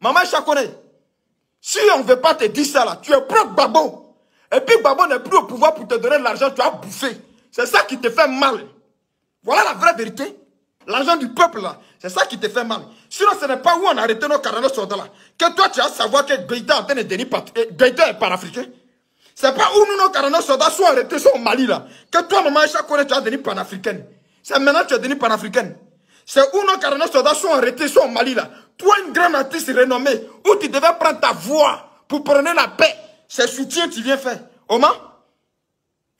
Maman Chakone, si on ne veut pas te dire ça là, tu es propre Babo... Et puis Babo n'est plus au pouvoir pour te donner l'argent, tu as bouffé. C'est ça qui te fait mal. Voilà la vraie vérité. L'argent du peuple là, c'est ça qui te fait mal. Sinon, ce n'est pas où on a arrêté nos 49 soldats là. Que toi, tu as savoir que Gaïta est eh, panafricain. Ce n'est pas où nous, nos 49 soldats sont arrêtés, sont au Mali là. Que toi, maman Chakone, tu as devenu panafricaine. C'est maintenant que tu es devenu panafricaine. C'est où nos 49 soldats sont arrêtés, sont au Mali là. Toi, une grande artiste renommée, où tu devais prendre ta voix pour prendre la paix, c'est soutien que tu viens faire. Oma,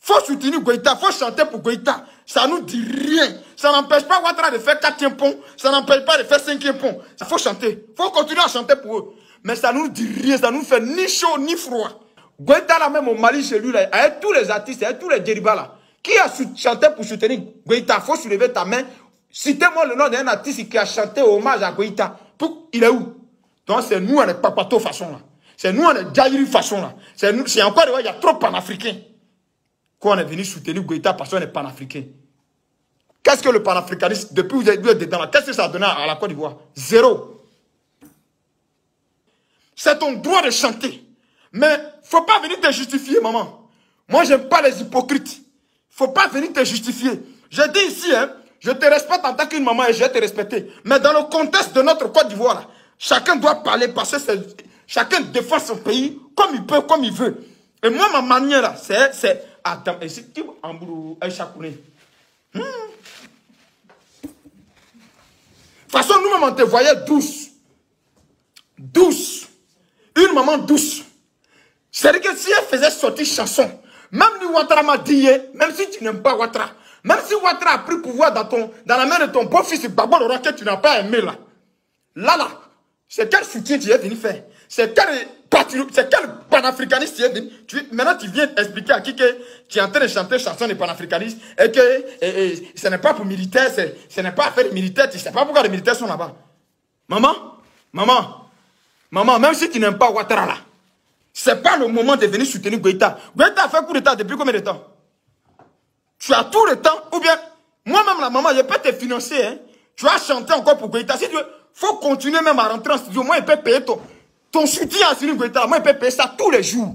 faut soutenir Goïta, faut chanter pour Goïta. Ça nous dit rien. Ça n'empêche pas Ouattara de faire quatrième pont. Ça n'empêche pas de faire cinquième pont. Ça faut chanter. faut continuer à chanter pour eux. Mais ça nous dit rien. Ça nous fait ni chaud ni froid. Goïta, là, même au Mali, chez lui, là, avec tous les artistes, avec tous les dérivats, qui a chanté pour soutenir Goïta, faut soulever ta main. Citez-moi le nom d'un artiste qui a chanté hommage à Goïta il est où Donc c'est nous, on est papato façon là. C'est nous, on est Jairi façon là. C'est encore c'est encore, il y a trop de panafricains. Quand on est venu soutenir Goïta parce qu'on est panafricain. Qu'est-ce que le panafricanisme, depuis que vous êtes dedans qu'est-ce que ça a donné à la Côte d'Ivoire Zéro. C'est ton droit de chanter. Mais il ne faut pas venir te justifier, maman. Moi, je n'aime pas les hypocrites. Il ne Faut pas venir te justifier. Je dis ici, hein, je te respecte en tant qu'une maman et je vais te respecter. Mais dans le contexte de notre Côte d'Ivoire, chacun doit parler parce que chacun défend son pays comme il peut, comme il veut. Et moi, ma manière, là, c'est... Attends, et si tu hmm. De toute façon, nous maman, on te voyait douce. Douce. Une maman douce. C'est-à-dire que si elle faisait sortir chanson, même si Ouattara m'a dit, même si tu n'aimes pas Ouattara, même si Ouattara a pris pouvoir dans, ton, dans la main de ton beau-fils, Babo le que tu n'as pas aimé là. Là, là, c'est quel soutien tu es venu faire C'est quel, quel panafricaniste tu es venu tu, Maintenant, tu viens expliquer à qui que tu es en train de chanter chanson des panafricanistes et que et, ce n'est pas pour militaires, ce n'est pas affaire militaire, tu ne sais pas pourquoi les militaires sont là-bas. Maman, maman, maman, même si tu n'aimes pas Ouattara là, ce n'est pas le moment de venir soutenir Goïta. Goïta a fait coup d'état depuis combien de temps tu as tout le temps, ou bien, moi-même, la maman, je peux te financer, hein. Tu as chanter encore pour Goïta. Si faut continuer même à rentrer en studio. Moi, je peux payer ton, soutien à Goïta. Moi, je peux payer ça tous les jours.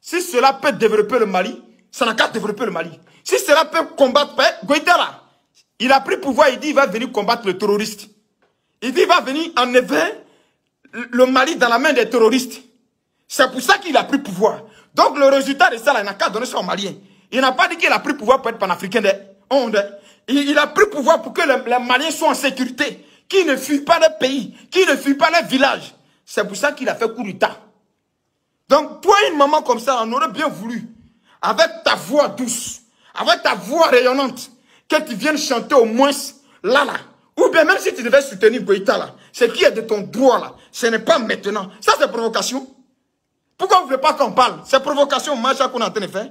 Si cela peut développer le Mali, ça n'a qu'à développer le Mali. Si cela peut combattre, eh, Goïta il a pris pouvoir, il dit, il va venir combattre le terroriste. Il dit, il va venir enlever le Mali dans la main des terroristes. C'est pour ça qu'il a pris pouvoir. Donc, le résultat de ça, il n'a qu'à donner ça aux il n'a pas dit qu'il a pris pouvoir pour être panafricain. Il, a pris pouvoir pour que les, Maliens soient en sécurité, qu'ils ne fuient pas leur pays, qu'ils ne fuient pas leur village. C'est pour ça qu'il a fait coup Donc, toi, une maman comme ça, on aurait bien voulu, avec ta voix douce, avec ta voix rayonnante, que tu viennes chanter au moins là, là. Ou bien même si tu devais soutenir Goïta là, ce qui est de ton droit là, ce n'est pas maintenant. Ça, c'est provocation. Pourquoi vous ne voulez pas qu'on parle C'est provocation, machin qu'on a en train de faire.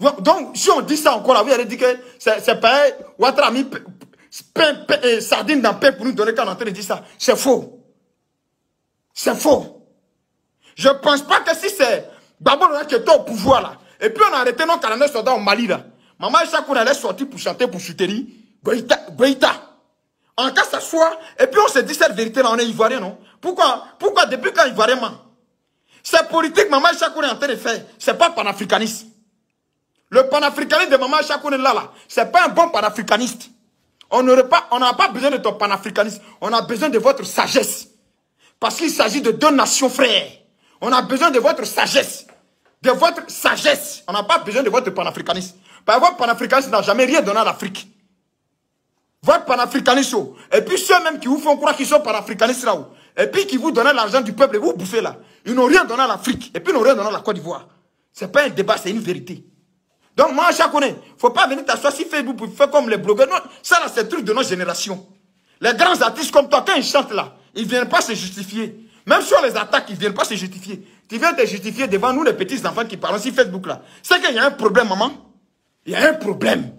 Donc, si on dit ça encore, là, vous allez dire que c'est pas Ouattara a mis sardine dans paix pour nous donner quand on est en train de dire ça. C'est faux. C'est faux. Je ne pense pas que si c'est Babon qui était au pouvoir là, et puis on a arrêté nos canadiens soldats au Mali là, Maman Elle allait sortir pour chanter pour chuterie, Goïta, Goïta. En cas soit et puis on se dit cette vérité là, on est Ivoirien non Pourquoi Pourquoi depuis quand Ivoirien C'est politique, Maman Issakoun est en train de faire, c'est pas panafricanisme. Le panafricaniste de Maman est là, là, c'est pas un bon panafricaniste. On n'aurait pas, n'a pas besoin de ton panafricanisme. On a besoin de votre sagesse. Parce qu'il s'agit de deux nations frères. On a besoin de votre sagesse. De votre sagesse. On n'a pas besoin de votre panafricanisme. Parce votre panafricanisme n'a jamais rien donné à l'Afrique. Votre panafricanisme. Oh. Et puis ceux-mêmes qui vous font croire qu'ils sont panafricanistes là-haut. Oh. Et puis qui vous donnent l'argent du peuple et vous bouffez là. Ils n'ont rien donné à l'Afrique. Et puis ils n'ont rien donné à la Côte d'Ivoire. C'est pas un débat, c'est une vérité. Donc moi, il ne faut pas venir t'asseoir sur Facebook pour faire comme les blogueurs. Non, ça c'est le truc de notre génération. Les grands artistes comme toi, quand ils chantent là, ils ne viennent pas se justifier. Même sur les attaques, ils ne viennent pas se justifier. Tu viens te justifier devant nous, les petits enfants qui parlent sur Facebook là. C'est qu'il y a un problème, maman. Il y a un problème.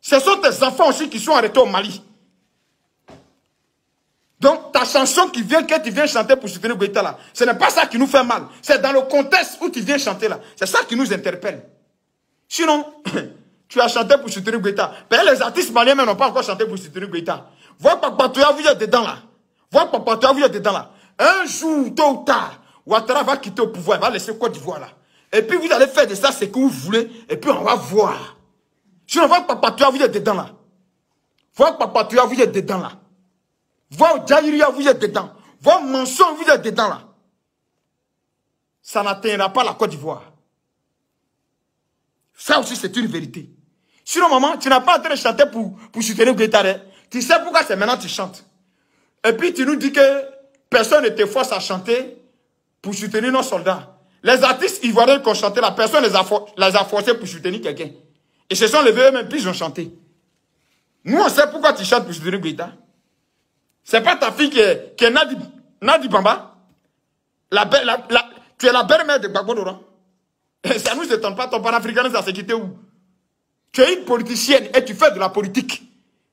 Ce sont tes enfants aussi qui sont arrêtés au Mali. Donc, ta chanson qui vient, que tu viens chanter pour soutenir Goïta là, ce n'est pas ça qui nous fait mal. C'est dans le contexte où tu viens chanter là. C'est ça qui nous interpelle. Sinon, tu as chanté pour soutenir Guetta. les artistes maliens n'ont pas encore chanté pour soutenir Guetta. Vois Papatoya, vous êtes dedans là. Vois Papatoya, vous êtes dedans là. Un jour, tôt ou tard, Ouattara va quitter le pouvoir, il va laisser Côte d'Ivoire là. Et puis vous allez faire de ça ce que vous voulez, et puis on va voir. Sinon, vois Papatoya, vous êtes dedans là. Vois Papatoya, vous êtes dedans là. Vois Djairia, vous êtes dedans. Vois Manson, vous êtes dedans là. Ça n'atteindra pas la Côte d'Ivoire. Ça aussi, c'est une vérité. Sinon, maman, tu n'as pas en train de chanter pour, soutenir Guétare. Tu sais pourquoi c'est maintenant tu chantes. Et puis, tu nous dis que personne ne te force à chanter pour soutenir nos soldats. Les artistes ivoiriens qui ont chanté, la personne les a, les a forcés pour soutenir quelqu'un. Et ce sont les vieux même puis ils ont chanté. Nous, on sait pourquoi tu chantes pour soutenir Ce C'est pas ta fille qui est, Nadi, Bamba. tu es la belle-mère de Bagbo Ça ne nous étonne pas, ton panafricanisme, c'est quitté où Tu es une politicienne et tu fais de la politique.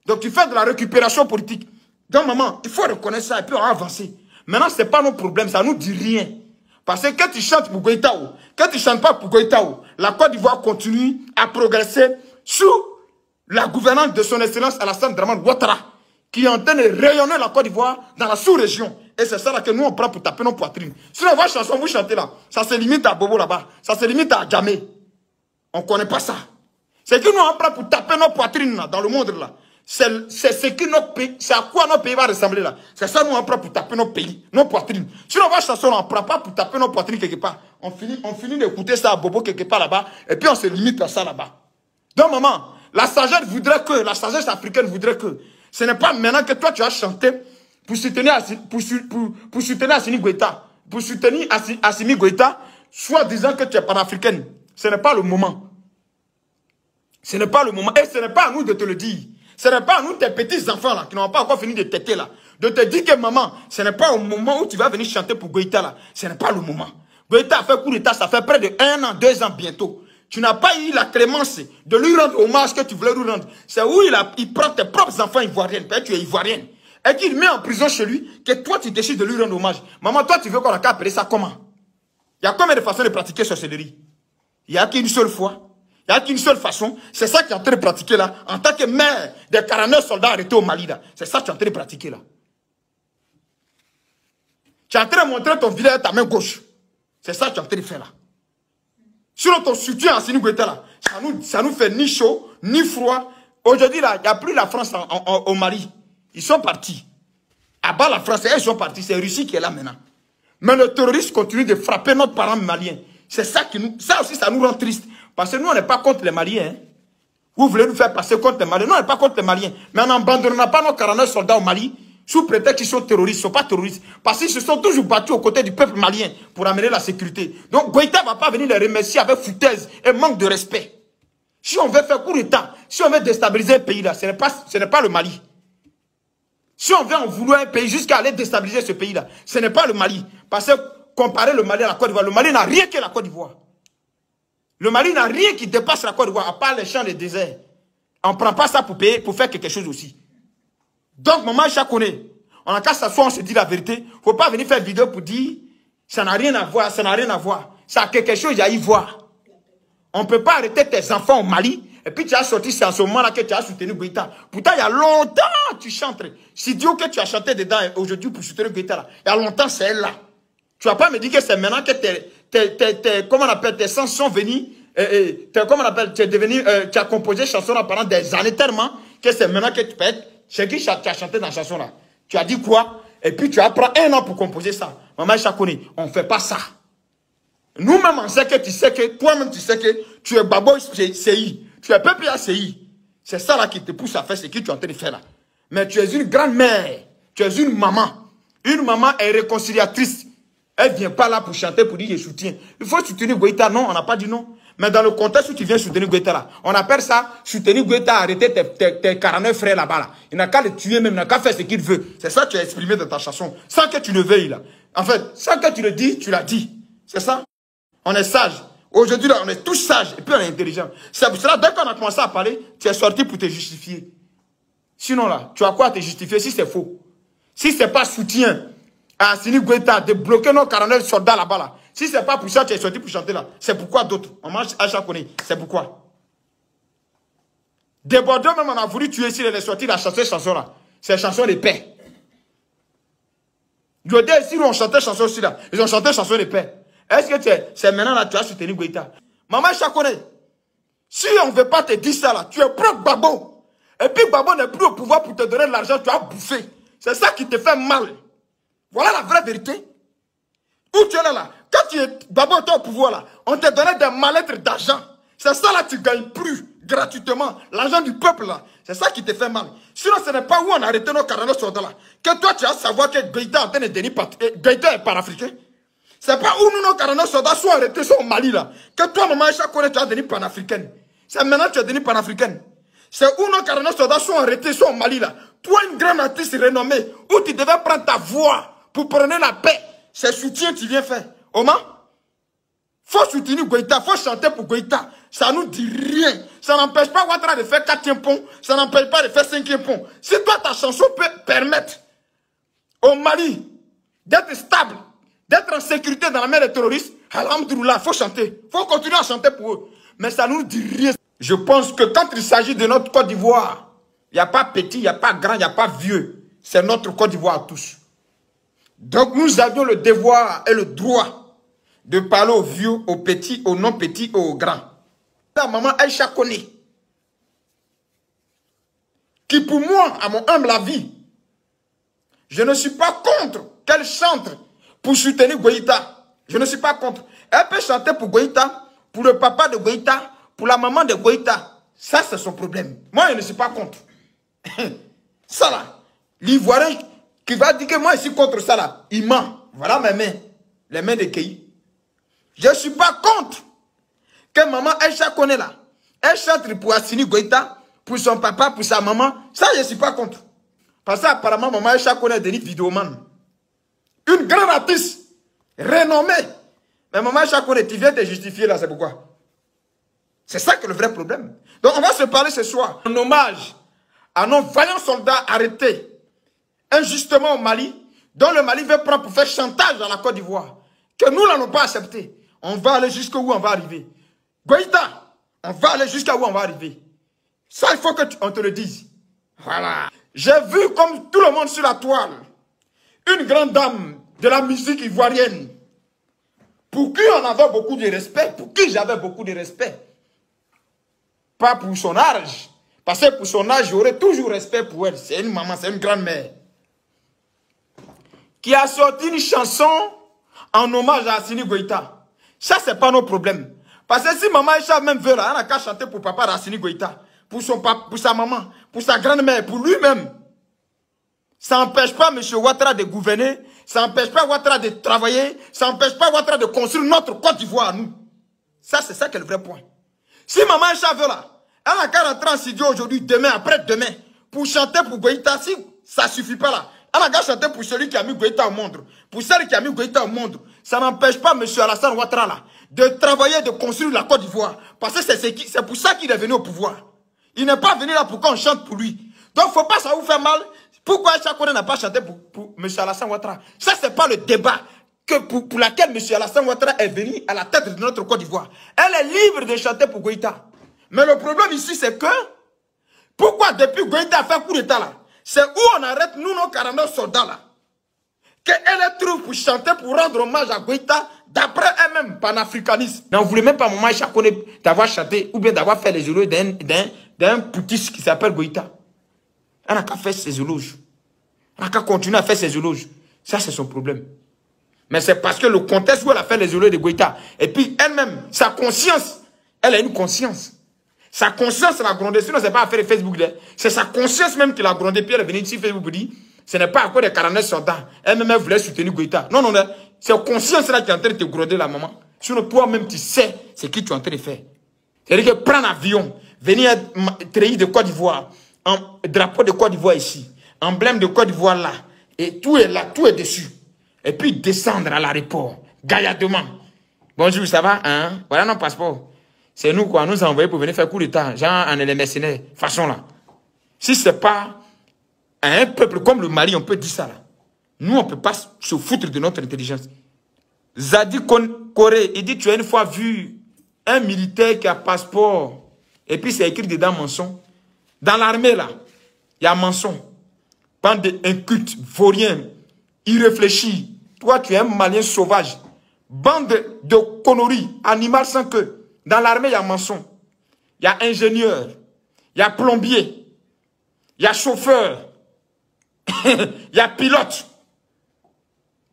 Donc tu fais de la récupération politique. Donc maman, il faut reconnaître ça et puis on va avancer. Maintenant, ce n'est pas nos problèmes, ça ne nous dit rien. Parce que quand tu chantes pour Goïtao, quand tu ne chantes pas pour Goïtao, la Côte d'Ivoire continue à progresser sous la gouvernance de son excellence Alassane Draman Ouattara, qui est en train de rayonner la Côte d'Ivoire dans la sous-région. Et c'est ça que nous on prend pour taper nos poitrines. Si on voit chanson, vous chantez là. Ça se limite à Bobo là-bas. Ça se limite à Djamé. On ne connaît pas ça. C'est que nous on prend pour taper nos poitrines là, dans le monde là. C'est ce que notre pays, c'est à quoi notre pays va ressembler là. C'est ça nous on prend pour taper nos pays, nos poitrines. Si on voit chanson, on ne prend pas pour taper nos poitrines quelque part. On finit, on finit d'écouter ça à Bobo quelque part là-bas. Et puis on se limite à ça là-bas. Donc maman, la sagesse voudrait que, la sagesse africaine voudrait que, ce n'est pas maintenant que toi tu as chanté pour soutenir, pour, pour, soutenir Assimi Goïta, pour soutenir Assimi Goïta, soit disant que tu es panafricaine. Ce n'est pas le moment. Ce n'est pas le moment. Et ce n'est pas à nous de te le dire. Ce n'est pas à nous, tes petits-enfants, là, qui n'ont pas encore fini de têter, là, de te dire que, maman, ce n'est pas au moment où tu vas venir chanter pour Goïta, là. Ce n'est pas le moment. Goïta a fait coup d'état, ça fait près de un an, deux ans bientôt. Tu n'as pas eu la clémence de lui rendre hommage que tu voulais lui rendre. C'est où il, prend tes propres enfants ivoiriens. Ben, tu es ivoirienne et qu'il met en prison chez lui, que toi tu décides de lui rendre hommage. Maman, toi tu veux qu'on appeler ça comment Il y a combien de façons de pratiquer sorcellerie Il n'y a qu'une seule fois. Il n'y a qu'une seule façon. C'est ça que tu en train de pratiquer là. En tant que mère des 49 soldats arrêtés au Mali là. C'est ça que tu es en train de pratiquer là. Tu es en train de montrer ton village à ta main gauche. C'est ça que tu es en train de faire là. Sur ton soutien à Sinigoueta là, ça nous, nous fait ni chaud, ni froid. Aujourd'hui là, il n'y a plus la France au Mali. Ils sont partis. À bas la France, ils sont partis. C'est Russie qui est là maintenant. Mais le terroriste continue de frapper notre parent malien. C'est ça qui nous, ça aussi, ça nous rend triste. Parce que nous, on n'est pas contre les Maliens. Hein. Vous voulez nous faire passer contre les Maliens. Nous, on n'est pas contre les Maliens. Mais on n'abandonnera pas nos 49 soldats au Mali sous prétexte qu'ils sont terroristes. Ils ne sont pas terroristes. Parce qu'ils se sont toujours battus aux côtés du peuple malien pour amener la sécurité. Donc, Goïta ne va pas venir les remercier avec foutaise et manque de respect. Si on veut faire court état, temps, si on veut déstabiliser un pays, là, ce n'est pas, pas le Mali. Si on veut en vouloir un pays jusqu'à aller déstabiliser ce pays-là, ce n'est pas le Mali. Parce que comparer le Mali à la Côte d'Ivoire, le Mali n'a rien que la Côte d'Ivoire. Le Mali n'a rien qui dépasse la Côte d'Ivoire, à part les champs, les déserts. On ne prend pas ça pour payer, pour faire quelque chose aussi. Donc, maman, chaque connaît. On a qu'à s'asseoir, on se dit la vérité. Il ne faut pas venir faire vidéo pour dire ça n'a rien à voir, ça n'a rien à voir. Ça a quelque chose à y voir. On ne peut pas arrêter tes enfants au Mali et puis tu as sorti, c'est en ce moment-là que tu as soutenu Guetta. Pourtant, il y a longtemps, tu chantes. Si Dieu que tu as chanté dedans aujourd'hui pour soutenir Guetta, il y a longtemps, c'est elle là. Tu vas pas me dire que c'est maintenant que tes, tes, comment on appelle, tes sens sont venus. Euh, euh, comment on appelle, tu es devenu, euh, tu as composé chanson là pendant des années tellement que c'est maintenant que tu peux être. C'est qui tu as chanté dans la chanson là Tu as dit quoi Et puis tu as pris un an pour composer ça. Maman Chakoni, on ne fait pas ça. Nous-mêmes, on sait que tu sais que, toi-même, tu sais que tu es C'est CI. Tu es ACI. C'est ça là qui te pousse à faire ce que tu es en train de faire là. Mais tu es une grand-mère. Tu es une maman. Une maman est réconciliatrice. Elle ne vient pas là pour chanter, pour dire je soutiens. Il faut soutenir Goïta. Non, on n'a pas dit non. Mais dans le contexte où tu viens soutenir Goïta là, on appelle ça soutenir Goïta, arrêter tes, tes, tes 49 frères là-bas là. Il n'a qu'à les tuer même, il n'a qu'à faire ce qu'il veut. C'est ça que tu as exprimé dans ta chanson. Sans que tu le veuilles là. En fait, sans que tu le dis, tu l'as dit. C'est ça. On est sage. Aujourd'hui, on est tous sages et puis on est intelligents. C'est pour cela, dès qu'on a commencé à parler, tu es sorti pour te justifier. Sinon, là, tu as quoi à te justifier si c'est faux Si ce n'est pas soutien à Sini Gweta de bloquer nos 49 soldats là-bas, là. Si ce n'est pas pour ça, tu es sorti pour chanter là. C'est pourquoi d'autres. On marche à chaque C'est pourquoi. Des Bordeaux, même, on a voulu tuer sortie, les a la cette chanson là. C'est chanson de paix. Le dire si on chantait chanson aussi là, ils ont chanté chanson de paix. Est-ce que c'est maintenant là tu as soutenu Guaita Maman Chakone, si on ne veut pas te dire ça là, tu es propre Babo. Et puis Babo n'est plus au pouvoir pour te donner de l'argent, tu as bouffé. C'est ça qui te fait mal. Voilà la vraie vérité. Où tu es là, là quand tu es Babo, au pouvoir là, on te donnait des mal-être d'argent. C'est ça là, tu ne gagnes plus gratuitement l'argent du peuple là. C'est ça qui te fait mal. Sinon, ce n'est pas où on a arrêté nos sur là. Que toi, tu as savoir que Gaïta est, euh, est africain c'est pas où nous, nos 49 soldats sont arrêtés, sont au Mali là. Que toi, maman tu as devenu panafricaine. C'est maintenant que tu es devenu panafricaine. C'est où nos 49 soldats sont arrêtés, sont au Mali là. Toi, une grande artiste renommée, où tu devais prendre ta voix pour prendre la paix. C'est soutien que tu viens faire. Il faut soutenir Goïta, faut chanter pour Goïta. Ça nous dit rien. Ça n'empêche pas Ouattara de faire quatrième pont. Ça n'empêche pas de faire cinquième pont. Si toi, ta chanson peut permettre au Mali d'être stable, d'être en sécurité dans la mer des terroristes, Alhamdoulilah, il faut chanter. Il faut continuer à chanter pour eux. Mais ça nous dit rien. Je pense que quand il s'agit de notre Côte d'Ivoire, il n'y a pas petit, il n'y a pas grand, il n'y a pas vieux. C'est notre Côte d'Ivoire à tous. Donc nous avions le devoir et le droit de parler aux vieux, aux petits, aux non-petits aux grands. La maman Aïcha Kone, qui pour moi, à mon humble avis, je ne suis pas contre qu'elle chante pour soutenir Goïta. Je ne suis pas contre. Elle peut chanter pour Goïta, pour le papa de Goïta, pour la maman de Goïta. Ça, c'est son problème. Moi, je ne suis pas contre. ça, là. L'Ivoirien qui va dire que moi, je suis contre ça, là. Il ment. Voilà mes mains. Les mains de Kei. Je ne suis pas contre que maman elle connaît là. Elle chante pour Assini Goïta, pour son papa, pour sa maman. Ça, je ne suis pas contre. Parce que apparemment, maman Echa connaît Denis Videoman. Une grande artiste, renommée. Mais maman Chakouré, tu viens te justifier là, c'est pourquoi C'est ça que le vrai problème. Donc on va se parler ce soir en hommage à nos vaillants soldats arrêtés injustement au Mali, dont le Mali veut prendre pour faire chantage à la Côte d'Ivoire, que nous n'allons pas accepté, On va aller jusqu'où on va arriver. Goïta, on va aller jusqu'à où on va arriver. Ça, il faut que on te le dise. Voilà. J'ai vu comme tout le monde sur la toile, une grande dame de la musique ivoirienne, pour qui on avait beaucoup de respect, pour qui j'avais beaucoup de respect. Pas pour son âge, parce que pour son âge, j'aurais toujours respect pour elle. C'est une maman, c'est une grand-mère. Qui a sorti une chanson en hommage à Assini Goïta. Ça, c'est pas nos problèmes. Parce que si maman Isha même veut, elle n'a qu'à chanter pour papa Assini Goïta. Pour, son, pour sa maman, pour sa grand-mère, pour lui-même. Ça n'empêche pas M. Ouattara de gouverner, ça n'empêche pas Ouattara de travailler, ça n'empêche pas Ouattara de construire notre Côte d'Ivoire à nous. Ça, c'est ça qui est le vrai point. Si Maman là, elle a rentrer en studio aujourd'hui, demain, après-demain, pour chanter pour Goïta, si ça suffit pas là, elle a chanter pour celui qui a mis Goïta au monde, pour celle qui a mis Goïta au monde, ça n'empêche pas M. Alassane Ouattara là, de travailler, de construire la Côte d'Ivoire. Parce que c'est pour ça qu'il est venu au pouvoir. Il n'est pas venu là pour qu'on chante pour lui. Donc, faut pas ça vous faire mal. Pourquoi Chakore n'a pas chanté pour, M. Alassane Ouattara Ça, ce n'est pas le débat que pour, lequel laquelle M. Alassane Ouattara est venu à la tête de notre Côte d'Ivoire. Elle est libre de chanter pour Goïta. Mais le problème ici, c'est que pourquoi depuis Goïta a fait coup d'État là C'est où on arrête nous, nos 49 soldats là Qu'elle trouve pour chanter, pour rendre hommage à Goïta, d'après elle-même, panafricaniste. ne voulait même pas Maman d'avoir chanté ou bien d'avoir fait les heureux d'un poutiste qui s'appelle Goïta. Elle n'a qu'à faire ses éloges. Elle n'a qu'à continuer à faire ses éloges. Ça, c'est son problème. Mais c'est parce que le contexte où elle a fait les éloges de Goïta, et puis elle-même, sa conscience, elle a une conscience. Sa conscience l'a grondé. Sinon, ce n'est pas affaire de Facebook. C'est sa conscience même qui l'a grondé. Puis elle est venue sur Facebook pour ce n'est pas à cause des 49 soldats. Elle-même, voulait soutenir Goïta. Non, non, non. C'est conscience-là qui est en train de te gronder, la maman. Sinon, toi-même, tu sais ce que tu es en train de faire. C'est-à-dire que prendre l'avion, venir trahir de Côte d'Ivoire, un drapeau de Côte d'Ivoire ici, emblème de Côte d'Ivoire là, et tout est là, tout est dessus. Et puis descendre à l'aéroport, gaillardement. Bonjour, ça va hein? Voilà nos passeport. C'est nous quoi, nous envoyés pour venir faire coup d'État. Genre, on est les mercenaires, façon là. Si c'est pas un peuple comme le Mali, on peut dire ça là. Nous, on peut pas se foutre de notre intelligence. Zadi Coré, il dit, tu as une fois vu un militaire qui a passeport, et puis c'est écrit dedans mensonge. Dans l'armée, là, il y a mensonge, Bande inculte, vauriens, irréfléchis. Toi, tu es un malien sauvage. Bande de conneries, animal sans queue. Dans l'armée, il y a mensonge, Il y a ingénieur. Il y a plombier. Il y a chauffeur. Il y a pilote.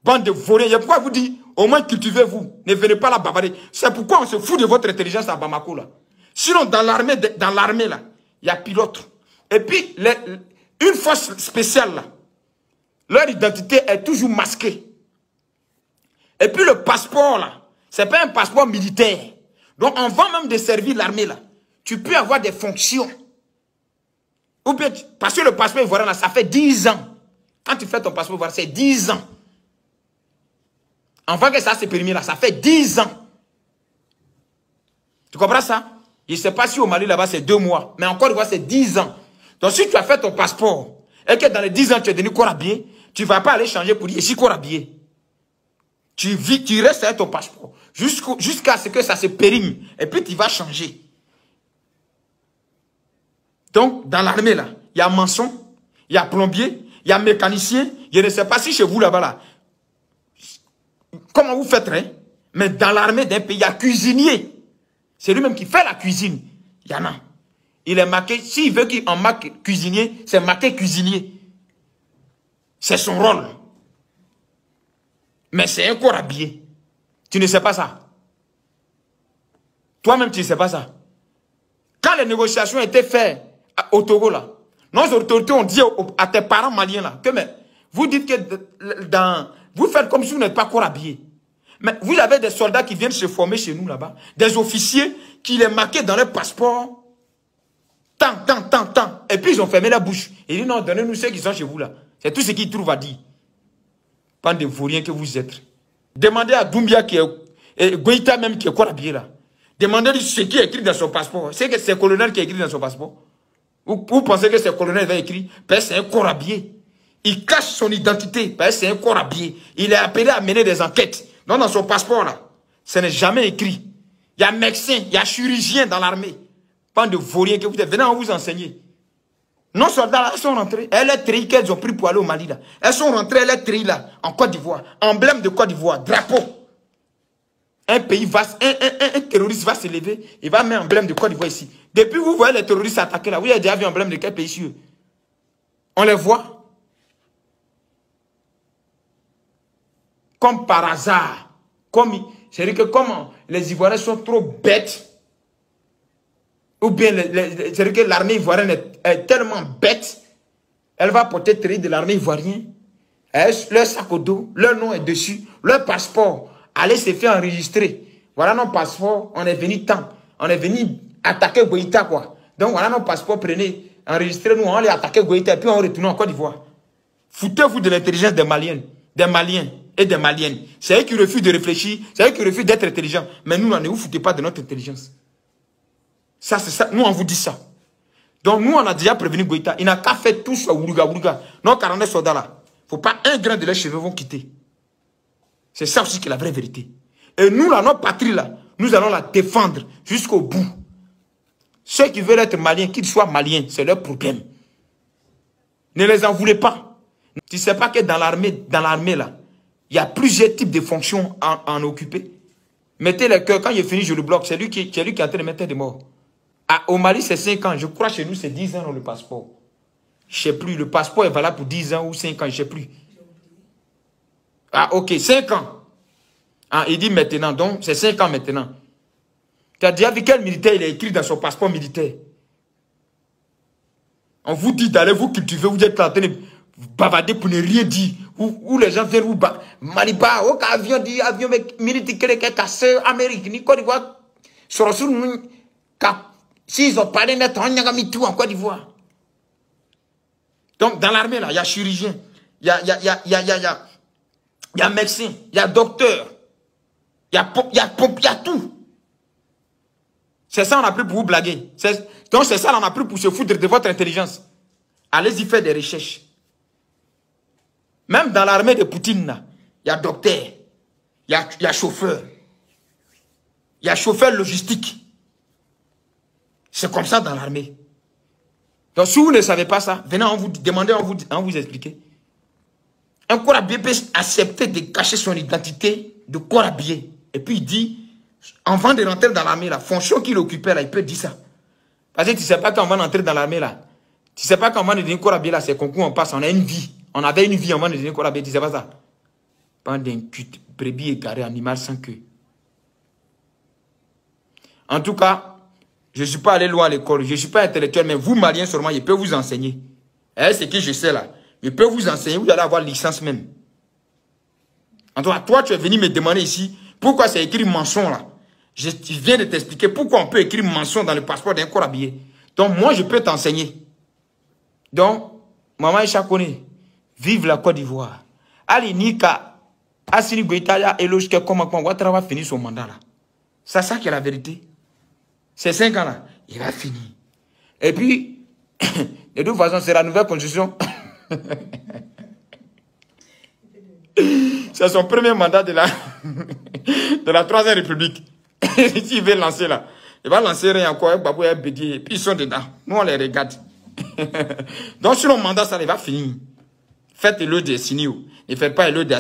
Bande de vauriens. a pourquoi vous dis, au moins cultivez-vous. Ne venez pas la bavarder. C'est pourquoi on se fout de votre intelligence à Bamako, là. Sinon, dans l'armée, dans l'armée, là, il y a pilote. Et puis, une force spéciale, leur identité est toujours masquée. Et puis le passeport, là, c'est pas un passeport militaire. Donc, on même de servir l'armée, là. Tu peux avoir des fonctions. Ou bien, parce que le passeport voilà là, ça fait 10 ans. Quand tu fais ton passeport voir, c'est 10 ans. Enfin que ça, c'est permis, là, ça fait 10 ans. Tu comprends ça je ne sais pas si au Mali, là-bas, c'est deux mois. Mais encore, une fois c'est dix ans. Donc, si tu as fait ton passeport et que dans les dix ans, tu es devenu corabier, tu ne vas pas aller changer pour dire, je suis corabier. Tu vis, tu restes avec ton passeport jusqu'à ce que ça se périme. Et puis, tu vas changer. Donc, dans l'armée, là, il y a mensonge, il y a plombier, il y a mécanicien. Je ne sais pas si chez vous, là-bas, là, comment vous faites, hein? Mais dans l'armée d'un pays, il y a cuisinier. C'est lui-même qui fait la cuisine. Il a. Il est marqué, s'il veut qu'il en marque cuisinier, c'est marqué cuisinier. C'est son rôle. Mais c'est un corps habillé. Tu ne sais pas ça. Toi-même, tu ne sais pas ça. Quand les négociations étaient faites au Togo, là, nos autorités ont dit à tes parents maliens là, que vous dites que dans, vous faites comme si vous n'êtes pas corps habillé. Mais vous avez des soldats qui viennent se former chez nous là-bas. Des officiers qui les marquaient dans leur passeport. Tant, tant, tant, tant. Et puis ils ont fermé la bouche. Ils disent non, donnez-nous ceux qui sont chez vous là. C'est tout ce qu'ils trouvent à dire. Pas de vauriens que vous êtes. Demandez à Doumbia qui est, Goïta même qui est quoi là. Demandez-lui ce qui est écrit dans son passeport. C'est que c'est le colonel qui a écrit dans son passeport. Vous, pensez que c'est colonel va écrire écrit ben, c'est un corabier. Il cache son identité. Ben, c'est un corabier. Il est appelé à mener des enquêtes. Non, dans son passeport, là, ce n'est jamais écrit. Il y a médecin, il y a chirurgien dans l'armée. pas de vauriens que vous êtes. Venez, on vous enseigner. Nos soldats, là, elles sont rentrés. Elles sont trahis qu'elles ont pris pour aller au Mali, là. Elles sont rentrées, elles les là, en Côte d'Ivoire. Emblème de Côte d'Ivoire, drapeau. Un pays vaste, un, un, un, terroriste va s'élever, il va mettre un emblème de Côte d'Ivoire ici. Depuis, vous voyez les terroristes attaquer là. Vous avez déjà vu emblème de quel pays sur eux On les voit comme par hasard. Comme, cest à que comme les Ivoiriens sont trop bêtes, ou bien c'est-à-dire que l'armée ivoirienne est, tellement bête, elle va porter tri de l'armée ivoirienne. leur sac au dos, leur nom est dessus, leur passeport. Allez se faire enregistrer. Voilà nos passeports, on est venu tant. On est venu attaquer Goïta, quoi. Donc voilà nos passeports, prenez, enregistrez-nous, on les attaquer Goïta, et puis on retourne en Côte d'Ivoire. Foutez-vous de l'intelligence des Maliens, des Maliens et des Maliennes. C'est eux qui refusent de réfléchir, c'est eux qui refusent d'être intelligents. Mais nous, là, ne vous foutez pas de notre intelligence. Ça, c'est ça. Nous, on vous dit ça. Donc, nous, on a déjà prévenu Goïta. Il n'a qu'à faire tout ça, Ouluga, Ouluga. Non, 49 soldats là. il ne Faut pas un grain de leurs cheveux vont quitter. C'est ça aussi qui est la vraie vérité. Et nous, là, notre patrie, là, nous allons la défendre jusqu'au bout. Ceux qui veulent être maliens, qu'ils soient maliens, c'est leur problème. Ne les en voulez pas. Tu sais pas que dans l'armée, dans l'armée, là, il y a plusieurs types de fonctions à, en occuper. Mettez le cœurs. Quand j'ai fini, je le bloque. C'est lui, qui, est qui en train de mettre des morts. au Mali, c'est 5 ans. Je crois chez nous, c'est 10 ans dans le passeport. Je ne sais plus. Le passeport est valable pour 10 ans ou 5 ans. Je ne sais plus. Ah, ok. 5 ans. Ah, il dit maintenant. Donc, c'est 5 ans maintenant. Tu as dit avec quel militaire il a écrit dans son passeport militaire On vous dit d'aller vous cultiver. Vous êtes en train de bavarder pour ne rien dire où, les gens viennent où bas. Maliba, au avion dit, avion militaire qui est cassé, Amérique, ni Côte d'Ivoire, s'ils ont parlé net, on a mis tout en Côte d'Ivoire. Donc, dans l'armée, là, il y a chirurgien, il y a, y a, y a, y a, y a, y médecin, il y a docteur, il y a, y a, y a tout. C'est ça, qu'on a pris pour vous blaguer. Donc, c'est ça, on a pris pour se foutre de votre intelligence. Allez-y faire des recherches. Même dans l'armée de Poutine, il y a docteur, il y a, chauffeur, il y a chauffeur logistique. C'est comme ça dans l'armée. Donc si vous ne savez pas ça, venez, on vous demander, on vous, on vous explique. Un corabier peut accepter de cacher son identité de corabier. Et puis il dit, avant de rentrer dans l'armée, la fonction qu'il occupait là, il peut dire ça. Parce que tu ne sais pas quand on va rentrer dans l'armée là. Tu ne sais pas quand on va devenir corps là, c'est concours, on passe, on a une vie. On avait une vie avant de devenir ne pas ça. Pendant un culte, brebis égaré, animal sans queue. En tout cas, je ne suis pas allé loin à l'école, je ne suis pas intellectuel, mais vous, Maliens sûrement je peux vous enseigner. Eh, c'est qui je sais là. Je peux vous enseigner, vous allez avoir licence même. En tout cas, toi, tu es venu me demander ici, pourquoi c'est écrit mensonge là je, viens de t'expliquer pourquoi on peut écrire mensonge dans le passeport d'un corps habillé. Donc, moi, je peux t'enseigner. Donc, maman est chacun. Vive la Côte d'Ivoire. Ali Nika, Asini éloge que comment Ouattara va finir son mandat là. C'est ça qui est la vérité. Ces cinq ans-là, il va finir. Et puis, de toute façon, c'est la nouvelle constitution. c'est son premier mandat de la, de la Troisième République. S'il veut lancer là, il va lancer rien encore, Babou et Bédier, puis ils sont dedans. Nous, on les regarde. Donc, sur le mandat, ça, il va finir. Faites l'eau des signaux, Ne faites pas l'eau des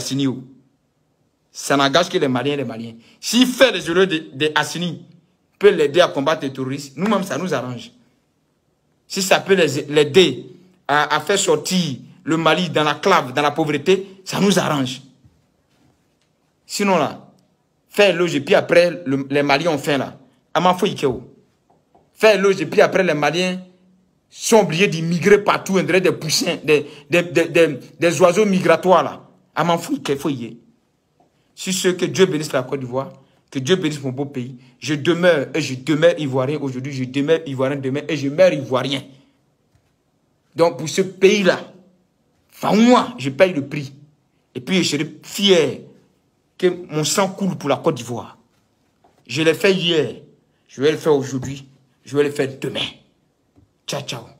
Ça n'engage que les Maliens et les Maliens. Si faire les jeux de, Assini peut l'aider à combattre les terroristes, nous-mêmes, ça nous arrange. Si ça peut l'aider à, faire sortir le Mali dans la clave, dans la pauvreté, ça nous arrange. Sinon là, faire loge et puis après les Maliens ont faim là. Amafo Ikeo. Faire loge et puis après les Maliens sont obligés d'immigrer partout, on des poussins, des, des, des, oiseaux migratoires là. À ah, m'en foutre qu'il faut y aller. Si ce que Dieu bénisse la Côte d'Ivoire, que Dieu bénisse mon beau pays. Je demeure et je demeure ivoirien aujourd'hui, je demeure ivoirien demain et je meurs ivoirien. Donc pour ce pays-là, enfin moi, je paye le prix. Et puis je serai fier que mon sang coule pour la Côte d'Ivoire. Je l'ai fait hier, je vais le faire aujourd'hui, je vais le faire demain. ቻቻው